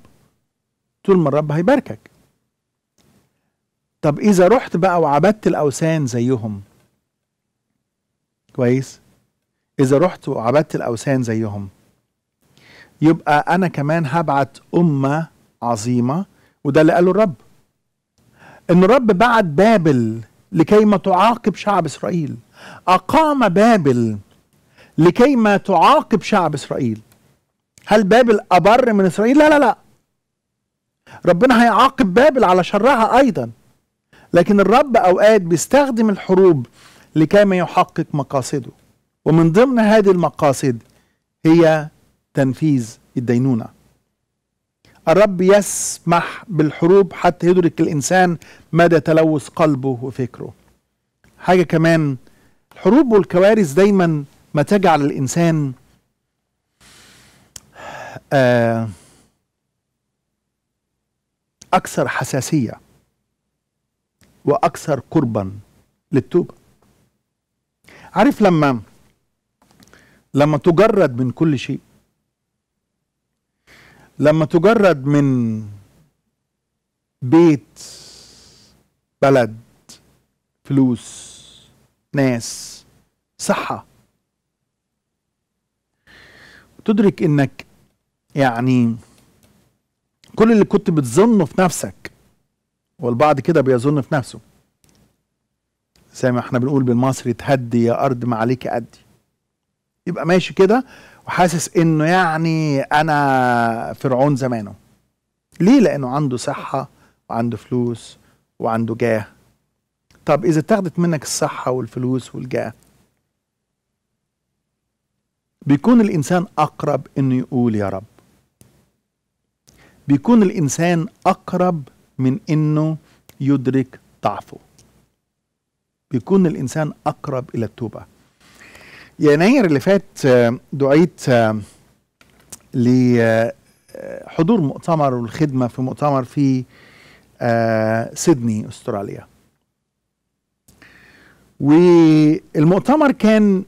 طول ما الرب هيباركك طب اذا رحت بقى وعبدت الاوثان زيهم كويس اذا رحت وعبدت الاوثان زيهم يبقى انا كمان هبعت امه عظيمة وده اللي قاله الرب ان الرب بعت بابل لكي ما تعاقب شعب اسرائيل اقام بابل لكي ما تعاقب شعب اسرائيل هل بابل ابر من اسرائيل لا لا لا ربنا هيعاقب بابل على شرها ايضا لكن الرب اوقات بيستخدم الحروب لكي ما يحقق مقاصده ومن ضمن هذه المقاصد هي تنفيذ الدينونه الرب يسمح بالحروب حتى يدرك الإنسان مدى تلوث قلبه وفكره حاجة كمان الحروب والكوارث دايما ما تجعل الإنسان آه، أكثر حساسية وأكثر قربا للتوبة عارف لما لما تجرد من كل شيء لما تجرد من بيت بلد فلوس ناس صحة تدرك انك يعني كل اللي كنت بتظنه في نفسك والبعض كده بيظن في نفسه زي ما احنا بنقول بالمصري تهدي يا ارض ما عليك ادي يبقى ماشي كده وحاسس انه يعني انا فرعون زمانه ليه لانه عنده صحه وعنده فلوس وعنده جاه طب اذا اتاخدت منك الصحه والفلوس والجاه بيكون الانسان اقرب انه يقول يا رب بيكون الانسان اقرب من انه يدرك ضعفه بيكون الانسان اقرب الى التوبه يناير اللي فات آه، دعيت آه، لحضور آه، مؤتمر والخدمة في مؤتمر في سيدني أستراليا والمؤتمر كان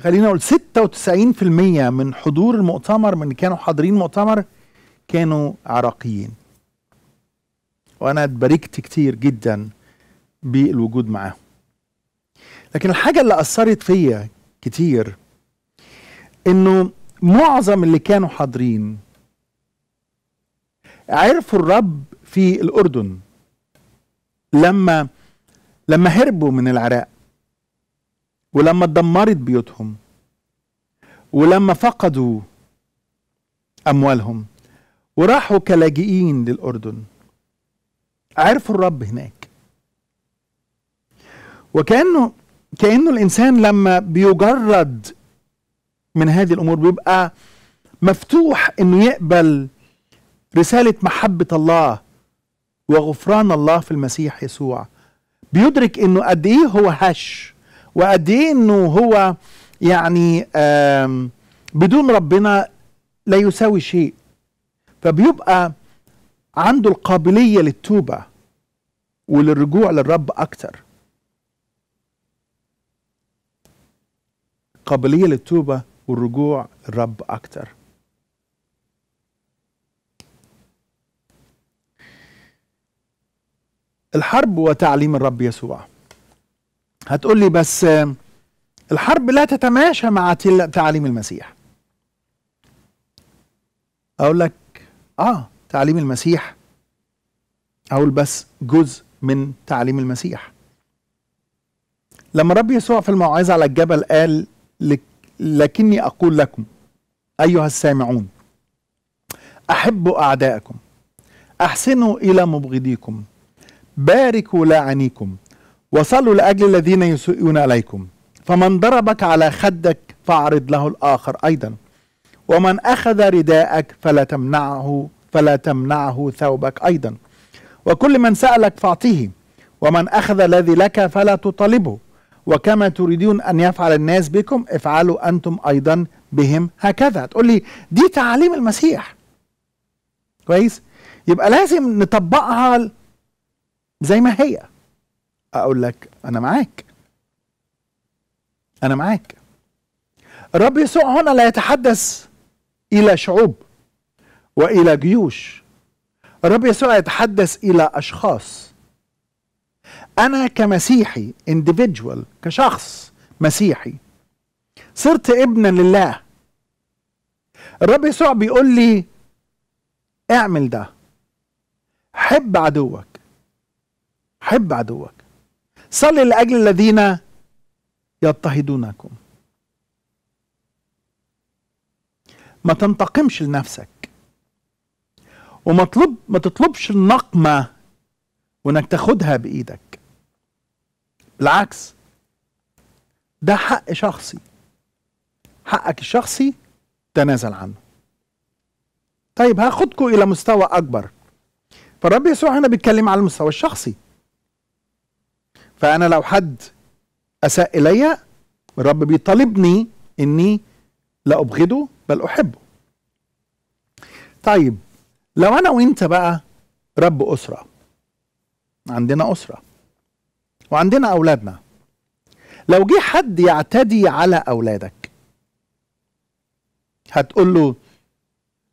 خلينا نقول 96% من حضور المؤتمر من كانوا حاضرين مؤتمر كانوا عراقيين وانا اتباركت كتير جدا بالوجود معاهم لكن الحاجه اللي اثرت فيا كتير انه معظم اللي كانوا حاضرين عرفوا الرب في الاردن لما لما هربوا من العراق ولما اتدمرت بيوتهم ولما فقدوا اموالهم وراحوا كلاجئين للاردن عرفوا الرب هناك وكانه كانه الانسان لما بيجرد من هذه الامور بيبقى مفتوح انه يقبل رساله محبه الله وغفران الله في المسيح يسوع بيدرك انه قد ايه هو هش وقد ايه انه هو يعني بدون ربنا لا يساوي شيء فبيبقى عنده القابليه للتوبه وللرجوع للرب اكتر قابليه للتوبه والرجوع الرب اكتر الحرب وتعليم الرب يسوع هتقول لي بس الحرب لا تتماشى مع تعليم المسيح اقول لك اه تعليم المسيح اقول بس جزء من تعليم المسيح لما رب يسوع في الموعظه على الجبل قال لكني أقول لكم أيها السامعون أحبوا أعداءكم أحسنوا إلى مبغضيكم باركوا لاعنيكم وصلوا لأجل الذين يسيئون إليكم فمن ضربك على خدك فاعرض له الآخر أيضا ومن أخذ رداءك فلا تمنعه فلا تمنعه ثوبك أيضا وكل من سألك فاعطيه ومن أخذ الذي لك فلا تطالبه وكما تريدون أن يفعل الناس بكم افعلوا أنتم أيضا بهم هكذا تقول لي دي تعاليم المسيح كويس يبقى لازم نطبقها زي ما هي أقول لك أنا معاك أنا معاك الرب يسوع هنا لا يتحدث إلى شعوب وإلى جيوش الرب يسوع يتحدث إلى أشخاص أنا كمسيحي individual كشخص مسيحي صرت ابنا لله الرب يسوع بيقول لي اعمل ده حب عدوك حب عدوك صلي لأجل الذين يضطهدونكم ما تنتقمش لنفسك وما تطلب ما تطلبش النقمة وانك تاخدها بإيدك بالعكس ده حق شخصي حقك الشخصي تنازل عنه طيب هاخدكم الى مستوى اكبر فالرب يسوع هنا بيتكلم على المستوى الشخصي فانا لو حد اساء الي الرب بيطالبني اني لا ابغضه بل احبه طيب لو انا وانت بقى رب اسره عندنا اسره وعندنا أولادنا لو جه حد يعتدي على أولادك هتقول له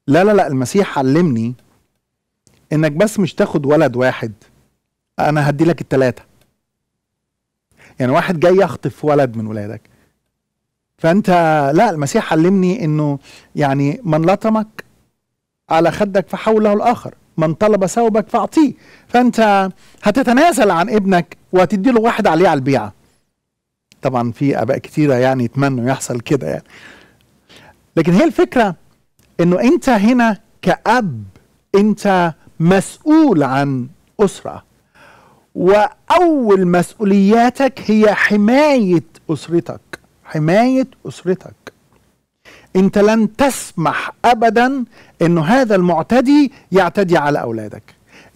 لا لا لا المسيح علمني انك بس مش تاخد ولد واحد انا هدي لك التلاتة يعني واحد جاي يخطف ولد من ولادك فانت لا المسيح علمني انه يعني من لطمك على خدك فحوله الاخر من طلب ثوبك فأعطيه فأنت هتتنازل عن ابنك وتدي له واحد عليه على البيعة طبعا في آباء كتيرة يعني يتمنوا يحصل كده يعني لكن هي الفكرة انه انت هنا كأب انت مسؤول عن أسرة وأول مسؤولياتك هي حماية أسرتك حماية أسرتك انت لن تسمح ابدا انه هذا المعتدي يعتدي على اولادك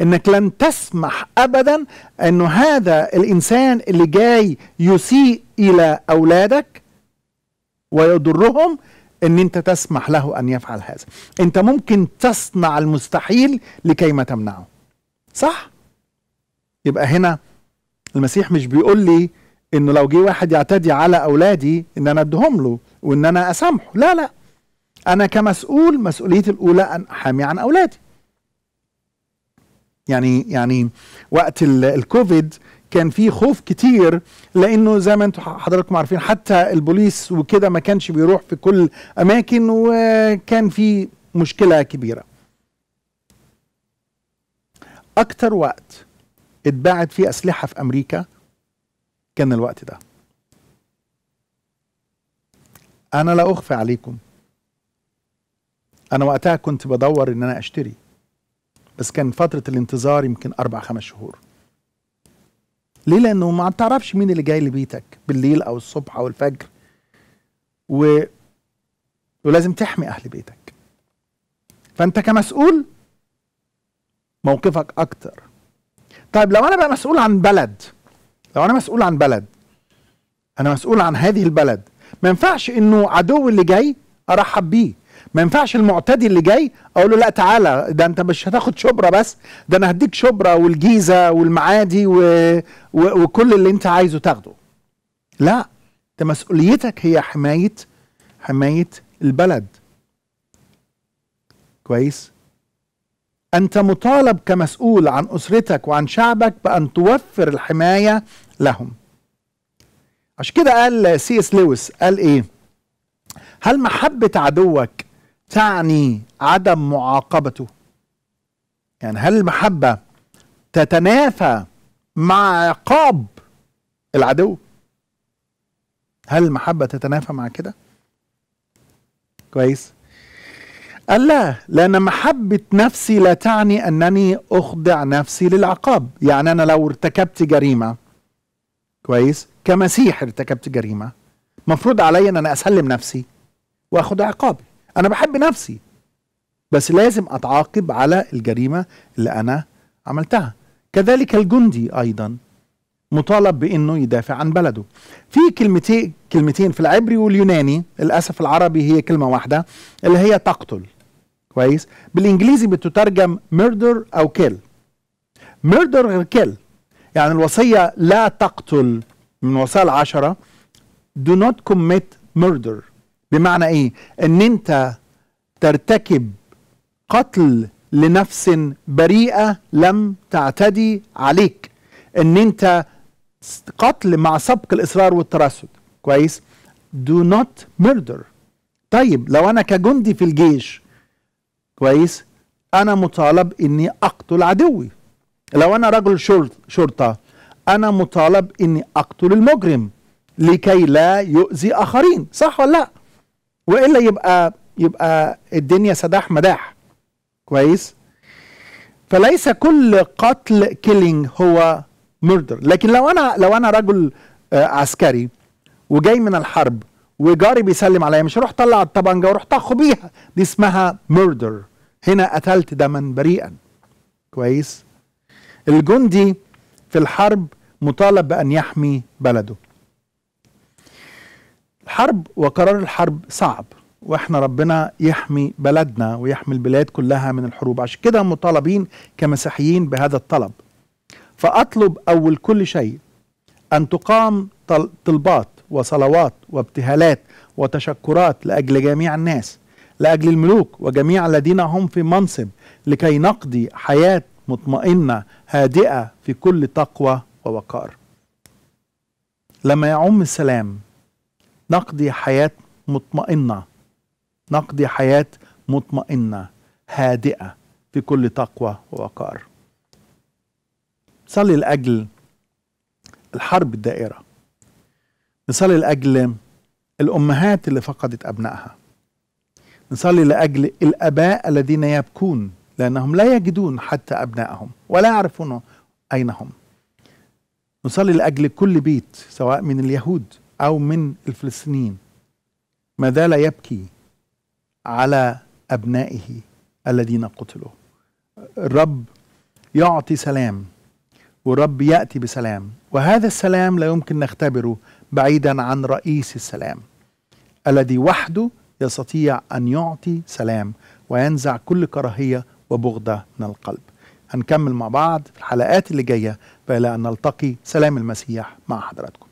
انك لن تسمح ابدا انه هذا الانسان اللي جاي يسيء الى اولادك ويضرهم ان انت تسمح له ان يفعل هذا انت ممكن تصنع المستحيل لكي ما تمنعه صح يبقى هنا المسيح مش بيقول لي انه لو جه واحد يعتدي على اولادي ان انا اديهم له وان انا اسامحه لا لا انا كمسؤول مسؤوليتي الاولى ان احامي عن اولادي يعني يعني وقت الكوفيد كان في خوف كتير لانه زي ما انتم حضراتكم عارفين حتى البوليس وكده ما كانش بيروح في كل اماكن وكان في مشكله كبيره اكتر وقت اتباعت فيه اسلحه في امريكا كان الوقت ده انا لا اخفي عليكم انا وقتها كنت بدور ان انا اشتري بس كان فتره الانتظار يمكن اربع خمس شهور ليه لانه ما تعرفش مين اللي جاي لبيتك بالليل او الصبح او الفجر و... ولازم تحمي اهل بيتك فانت كمسؤول موقفك اكتر طيب لو انا بقى مسؤول عن بلد لو انا مسؤول عن بلد انا مسؤول عن هذه البلد ما ينفعش انه عدو اللي جاي ارحب بيه ما ينفعش المعتدي اللي جاي اقول له لا تعالى ده انت مش هتاخد شبرا بس ده انا هديك شبرا والجيزه والمعادي و... و... وكل اللي انت عايزه تاخده لا ده مسؤوليتك هي حمايه حمايه البلد كويس انت مطالب كمسؤول عن اسرتك وعن شعبك بان توفر الحمايه لهم عشان كده قال سي اس لويس قال ايه هل محبة عدوك تعني عدم معاقبته يعني هل المحبة تتنافى مع عقاب العدو هل المحبة تتنافى مع كده كويس قال لا لأن محبة نفسي لا تعني أنني أخضع نفسي للعقاب يعني أنا لو ارتكبت جريمة كويس كمسيح ارتكبت جريمه مفروض عليا ان انا اسلم نفسي واخد عقابي انا بحب نفسي بس لازم اتعاقب على الجريمه اللي انا عملتها كذلك الجندي ايضا مطالب بانه يدافع عن بلده في كلمتين كلمتين في العبري واليوناني للاسف العربي هي كلمه واحده اللي هي تقتل كويس بالانجليزي بتترجم ميردر او كيل ميردر غير كيل يعني الوصيه لا تقتل من وصايا عشرة do not commit murder بمعنى ايه ان انت ترتكب قتل لنفس بريئة لم تعتدي عليك ان انت قتل مع سبق الاصرار والترصد كويس do not murder طيب لو انا كجندي في الجيش كويس انا مطالب اني اقتل عدوي لو انا رجل شرطه أنا مطالب إني أقتل المجرم لكي لا يؤذي آخرين صح ولا لأ؟ وإلا يبقى يبقى الدنيا سداح مداح كويس فليس كل قتل كيلينج هو مردر لكن لو انا لو انا رجل آه، عسكري وجاي من الحرب وجاري بيسلم عليا مش هروح اطلع الطبنجه واروح طخه بيها دي اسمها مردر هنا قتلت دما بريئا كويس الجندي في الحرب مطالب بأن يحمي بلده الحرب وقرار الحرب صعب واحنا ربنا يحمي بلدنا ويحمي البلاد كلها من الحروب عشان كده مطالبين كمسيحيين بهذا الطلب فأطلب أول كل شيء أن تقام طلبات وصلوات وابتهالات وتشكرات لأجل جميع الناس لأجل الملوك وجميع الذين هم في منصب لكي نقضي حياة مطمئنة هادئة في كل تقوى ووقار لما يعم السلام نقضي حياة مطمئنة نقضي حياة مطمئنة هادئة في كل تقوى ووقار نصلي لأجل الحرب الدائرة نصلي لأجل الأمهات اللي فقدت أبنائها نصلي لأجل الأباء الذين يبكون لأنهم لا يجدون حتى أبنائهم ولا يعرفون أين هم نصلي لاجل كل بيت سواء من اليهود او من الفلسطينيين ما زال يبكي على ابنائه الذين قتلوا الرب يعطي سلام ورب ياتي بسلام وهذا السلام لا يمكن نختبره بعيدا عن رئيس السلام الذي وحده يستطيع ان يعطي سلام وينزع كل كراهيه وبغضه من القلب هنكمل مع بعض في الحلقات اللي جايه فإلى أن نلتقي سلام المسيح مع حضراتكم